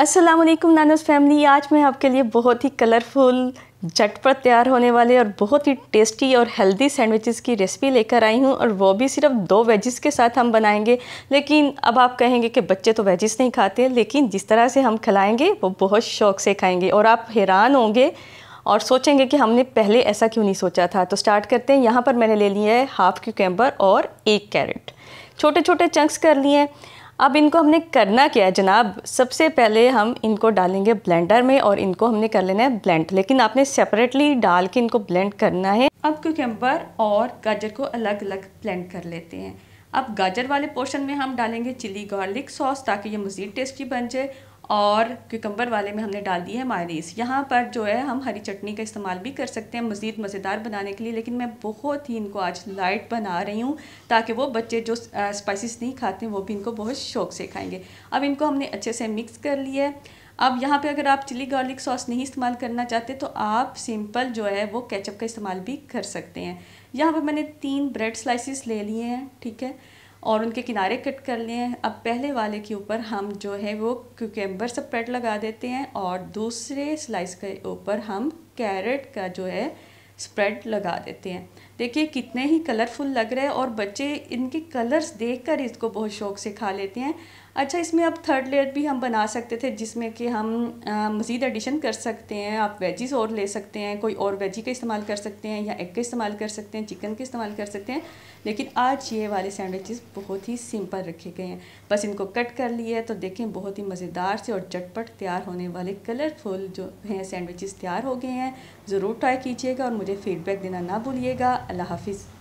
अस्सलाम वालेकुम nuns family आज मैं आपके लिए बहुत ही कलरफुल झटपट तैयार होने वाले और बहुत ही टेस्टी और हेल्दी सैंडविचेस की रेसिपी लेकर आई हूँ और वो भी सिर्फ दो वेजिस के साथ हम बनाएंगे लेकिन अब आप कहेंगे कि बच्चे तो वेजिस नहीं खाते लेकिन जिस तरह से हम खिलाएंगे वो बहुत शौक से खाएंगे और आप हैरान होंगे और सोचेंगे कि हमने पहले ऐसा क्यों नहीं सोचा था तो स्टार्ट करते हैं यहाँ पर मैंने ले लिया है हाफ़ क्यूकम्बर और एक कैरेट छोटे छोटे चंक्स कर लिए हैं अब इनको हमने करना क्या है जनाब सबसे पहले हम इनको डालेंगे ब्लेंडर में और इनको हमने कर लेना है ब्लेंड लेकिन आपने सेपरेटली डाल के इनको ब्लेंड करना है अब क्यूकम्बर और गाजर को अलग अलग ब्लेंड कर लेते हैं अब गाजर वाले पोर्शन में हम डालेंगे चिली गार्लिक सॉस ताकि ये मज़ीद टेस्टी बन जाए और क्यूकम्बर वाले में हमने डाल दी है मायनीस यहाँ पर जो है हम हरी चटनी का इस्तेमाल भी कर सकते हैं मज़ीद मज़ेदार बनाने के लिए लेकिन मैं बहुत ही इनको आज लाइट बना रही हूँ ताकि वो बच्चे जो स्पाइसेस नहीं खाते हैं वो भी इनको बहुत शौक से खाएंगे अब इनको हमने अच्छे से मिक्स कर लिया है अब यहाँ पे अगर आप चिली गार्लिक सॉस नहीं इस्तेमाल करना चाहते तो आप सिंपल जो है वो केचप का इस्तेमाल भी कर सकते हैं यहाँ पर मैंने तीन ब्रेड स्लाइसिस ले लिए हैं ठीक है और उनके किनारे कट कर लिए हैं अब पहले वाले के ऊपर हम जो है वो क्यूकेम्बर स्प्रेड लगा देते हैं और दूसरे स्लाइस के ऊपर हम कैरेट का जो है स्प्रेड लगा देते हैं देखिए कितने ही कलरफुल लग रहे हैं और बच्चे इनके कलर्स देखकर इसको बहुत शौक से खा लेते हैं अच्छा इसमें अब थर्ड लेयर भी हम बना सकते थे जिसमें कि हम मज़ीद एडिशन कर सकते हैं आप वेजिस और ले सकते हैं कोई और वेजी का इस्तेमाल कर सकते हैं या एग का इस्तेमाल कर सकते हैं चिकन का इस्तेमाल कर सकते हैं लेकिन आज ये वाले सैंडविचेस बहुत ही सिंपल रखे गए हैं बस इनको कट कर लिए है तो देखें बहुत ही मज़ेदार से और चटपट तैयार होने वाले कलरफुल जो हैं सैंडविचेस तैयार हो गए हैं ज़रूर ट्राई कीजिएगा और मुझे फीडबैक देना ना भूलिएगा अल्लाह हाफिज़